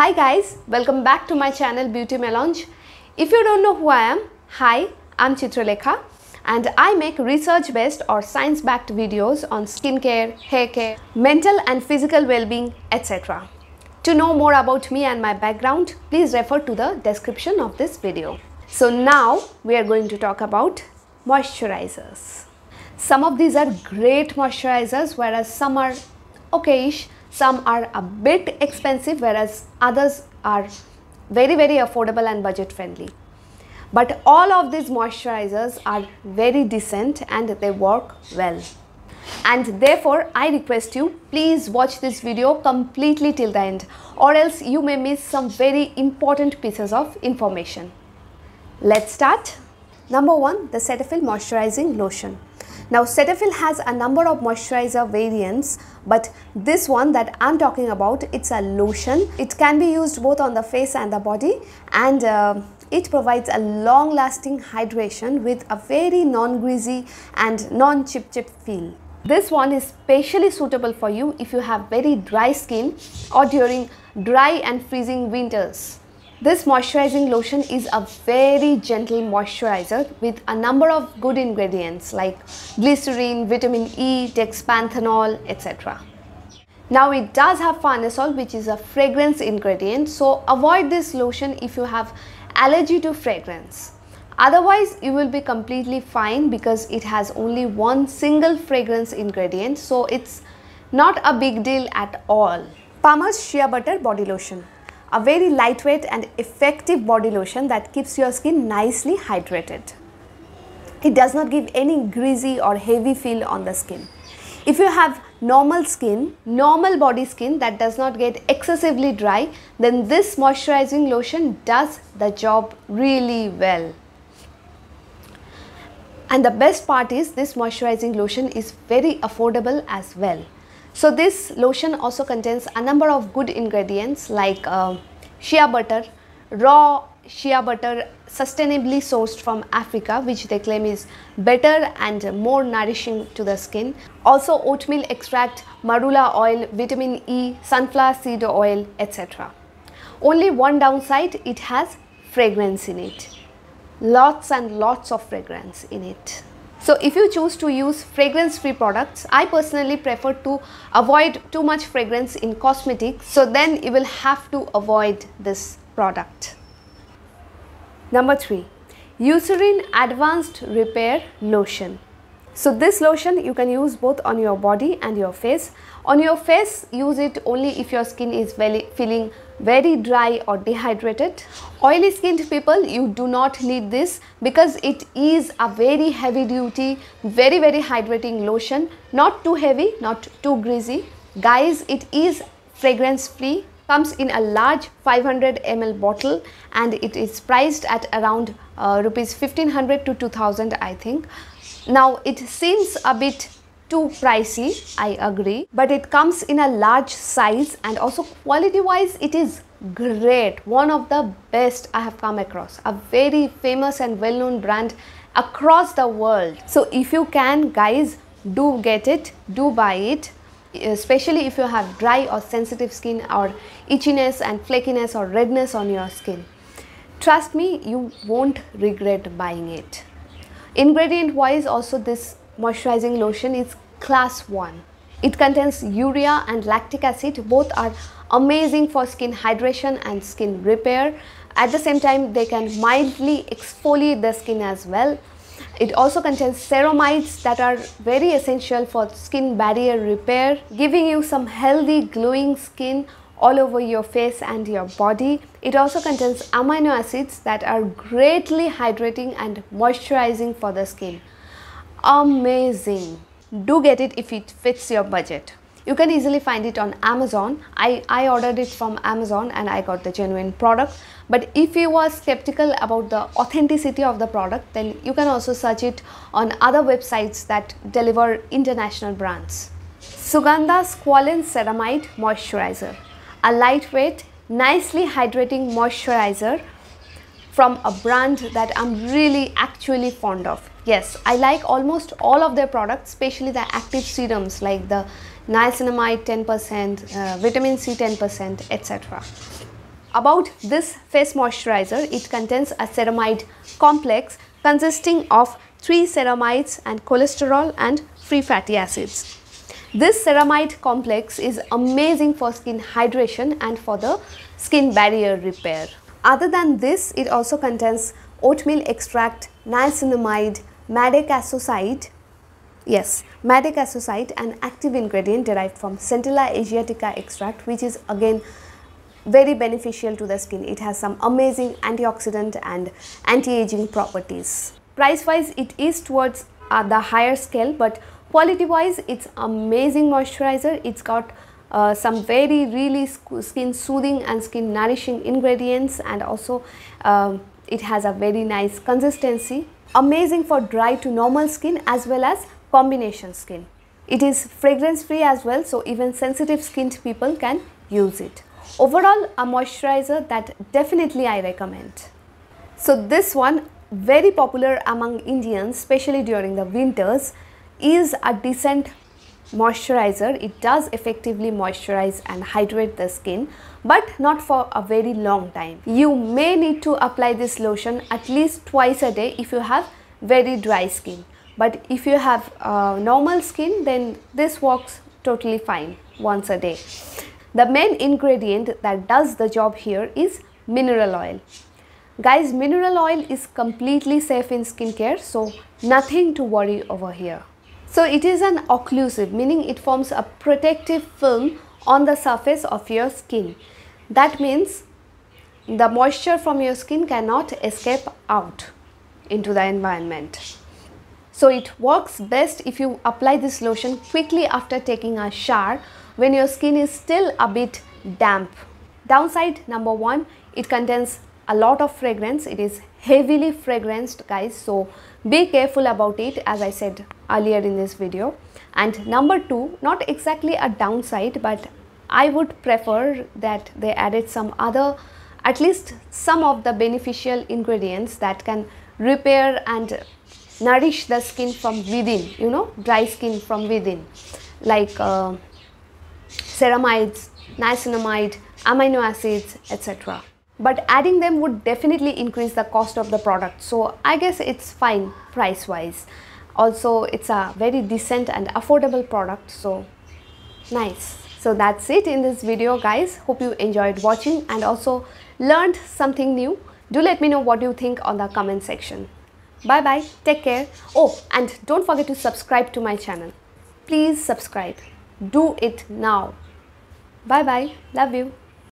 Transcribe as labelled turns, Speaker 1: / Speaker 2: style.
Speaker 1: Hi guys, welcome back to my channel Beauty Melange. If you don't know who I am, hi, I'm Chitralekha and I make research based or science backed videos on skincare, hair care, mental and physical well being, etc. To know more about me and my background, please refer to the description of this video. So now we are going to talk about moisturizers. Some of these are great moisturizers whereas some are okayish some are a bit expensive whereas others are very very affordable and budget friendly. But all of these moisturizers are very decent and they work well. And therefore, I request you please watch this video completely till the end or else you may miss some very important pieces of information. Let's start. Number 1. The Cetaphil Moisturizing Lotion. Now Cetaphil has a number of moisturizer variants but this one that I'm talking about it's a lotion. It can be used both on the face and the body and uh, it provides a long lasting hydration with a very non-greasy and non-chip chip feel. This one is specially suitable for you if you have very dry skin or during dry and freezing winters. This moisturizing lotion is a very gentle moisturizer with a number of good ingredients like glycerine, vitamin E, dexpanthenol, etc. Now it does have farnesol which is a fragrance ingredient so avoid this lotion if you have allergy to fragrance. Otherwise you will be completely fine because it has only one single fragrance ingredient so it's not a big deal at all. Palmer's Shea Butter Body Lotion a very lightweight and effective body lotion that keeps your skin nicely hydrated. It does not give any greasy or heavy feel on the skin. If you have normal skin, normal body skin that does not get excessively dry, then this moisturizing lotion does the job really well. And the best part is this moisturizing lotion is very affordable as well. So this lotion also contains a number of good ingredients like uh, shea butter, raw shea butter sustainably sourced from Africa which they claim is better and more nourishing to the skin. Also oatmeal extract, marula oil, vitamin E, sunflower seed oil etc. Only one downside it has fragrance in it. Lots and lots of fragrance in it. So if you choose to use fragrance free products, I personally prefer to avoid too much fragrance in cosmetics. So then you will have to avoid this product. Number 3. Eucerin Advanced Repair Lotion. So this lotion you can use both on your body and your face. On your face, use it only if your skin is very feeling very dry or dehydrated. Oily skinned people, you do not need this because it is a very heavy duty, very, very hydrating lotion. Not too heavy, not too greasy. Guys, it is fragrance free, comes in a large 500 ml bottle and it is priced at around uh, rupees 1500 to 2000 I think. Now it seems a bit too pricey, I agree, but it comes in a large size and also quality wise it is great. One of the best I have come across. A very famous and well-known brand across the world. So if you can guys, do get it, do buy it especially if you have dry or sensitive skin or itchiness and flakiness or redness on your skin. Trust me, you won't regret buying it. Ingredient wise also this moisturizing lotion is class 1. It contains urea and lactic acid. Both are amazing for skin hydration and skin repair. At the same time, they can mildly exfoliate the skin as well. It also contains ceramides that are very essential for skin barrier repair, giving you some healthy glowing skin all over your face and your body. It also contains amino acids that are greatly hydrating and moisturizing for the skin amazing do get it if it fits your budget you can easily find it on amazon i i ordered it from amazon and i got the genuine product but if you were skeptical about the authenticity of the product then you can also search it on other websites that deliver international brands Suganda squalene ceramide moisturizer a lightweight nicely hydrating moisturizer from a brand that i'm really actually fond of Yes, I like almost all of their products, especially the active serums like the niacinamide 10%, uh, vitamin C 10%, etc. About this face moisturizer, it contains a ceramide complex consisting of three ceramides and cholesterol and free fatty acids. This ceramide complex is amazing for skin hydration and for the skin barrier repair. Other than this, it also contains oatmeal extract, niacinamide, Madagasosite, yes, Madagasosite, an active ingredient derived from Centella asiatica extract, which is again very beneficial to the skin. It has some amazing antioxidant and anti-aging properties. Price wise, it is towards uh, the higher scale, but quality wise, it's amazing moisturizer. It's got uh, some very really skin soothing and skin nourishing ingredients and also um, it has a very nice consistency amazing for dry to normal skin as well as combination skin. It is fragrance free as well so even sensitive skinned people can use it. Overall a moisturizer that definitely I recommend. So this one very popular among Indians especially during the winters is a decent moisturizer. It does effectively moisturize and hydrate the skin but not for a very long time. You may need to apply this lotion at least twice a day if you have very dry skin. But if you have uh, normal skin then this works totally fine once a day. The main ingredient that does the job here is mineral oil. Guys, mineral oil is completely safe in skincare, so nothing to worry over here. So it is an occlusive, meaning it forms a protective film on the surface of your skin. That means the moisture from your skin cannot escape out into the environment. So it works best if you apply this lotion quickly after taking a shower when your skin is still a bit damp. Downside number one, it contains a lot of fragrance it is heavily fragranced guys so be careful about it as I said earlier in this video and number two not exactly a downside but I would prefer that they added some other at least some of the beneficial ingredients that can repair and nourish the skin from within you know dry skin from within like uh, ceramides niacinamide amino acids etc but adding them would definitely increase the cost of the product so I guess it's fine price wise also it's a very decent and affordable product so nice so that's it in this video guys hope you enjoyed watching and also learned something new do let me know what you think on the comment section bye bye take care oh and don't forget to subscribe to my channel please subscribe do it now bye bye love you